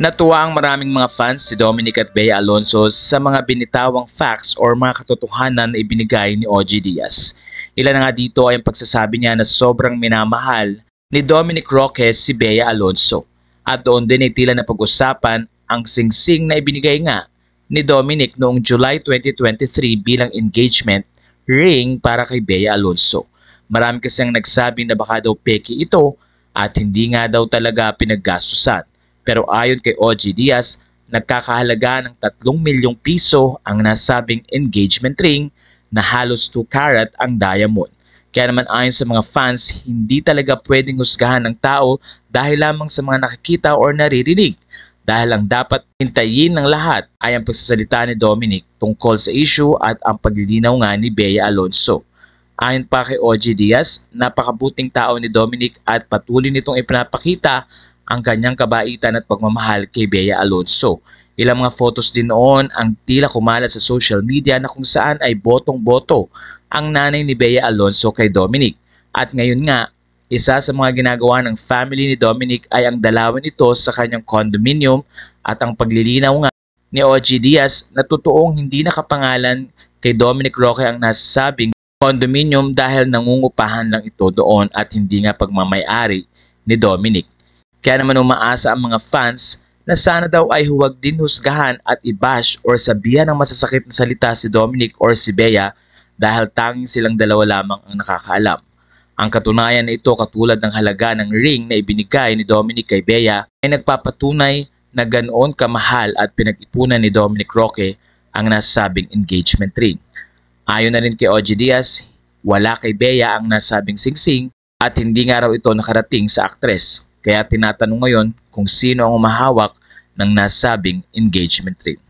Natuwa ang maraming mga fans si Dominic at Bea Alonso sa mga binitawang facts or mga katotohanan na ibinigay ni OG Diaz. Ilan nga dito ay ang pagsasabi niya na sobrang minamahal ni Dominic Roque si Bea Alonso. At doon din ay tila na pag-usapan ang singsing na ibinigay nga ni Dominic noong July 2023 bilang engagement ring para kay Bea Alonso. Marami kasi ang nagsabi na baka daw peki ito at hindi nga daw talaga pinaggastusan. Pero ayon kay OG Diaz, nagkakahalaga ng 3 milyong piso ang nasabing engagement ring na halos 2 carat ang diamond. Kaya naman ayon sa mga fans, hindi talaga pwedeng usgahan ng tao dahil lamang sa mga nakikita o naririnig. Dahil ang dapat hintayin ng lahat ay ang pagsasalita ni Dominic tungkol sa issue at ang paglilinaw nga ni Bea Alonso. Ayon pa kay OG Diaz, napakabuting tao ni Dominic at patuloy nitong ipinapakita ang kanyang kabaitan at pagmamahal kay Bea Alonso. Ilang mga photos din noon ang tila kumalat sa social media na kung saan ay botong-boto ang nanay ni Bea Alonso kay Dominic. At ngayon nga, isa sa mga ginagawa ng family ni Dominic ay ang dalawin ito sa kanyang condominium at ang paglilinaw nga ni OG Diaz na totoong hindi nakapangalan kay Dominic Roque ang nasasabing condominium dahil nangungupahan lang ito doon at hindi nga pagmamayari ni Dominic. Kaya naman umaasa ang mga fans na sana daw ay huwag din husgahan at i-bash or sabihan ng masasakit na salita si Dominic or si Bea dahil tanging silang dalawa lamang ang nakakaalam. Ang katunayan na ito katulad ng halaga ng ring na ibinigay ni Dominic kay Bea ay nagpapatunay na ganoon kamahal at pinag-ipunan ni Dominic Roque ang nasabing engagement ring. Ayon na rin kay OG Diaz, wala kay Bea ang nasabing singsing at hindi nga raw ito nakarating sa aktres. Kaya tinatanong ngayon kung sino ang umahawak ng nasabing engagement ring.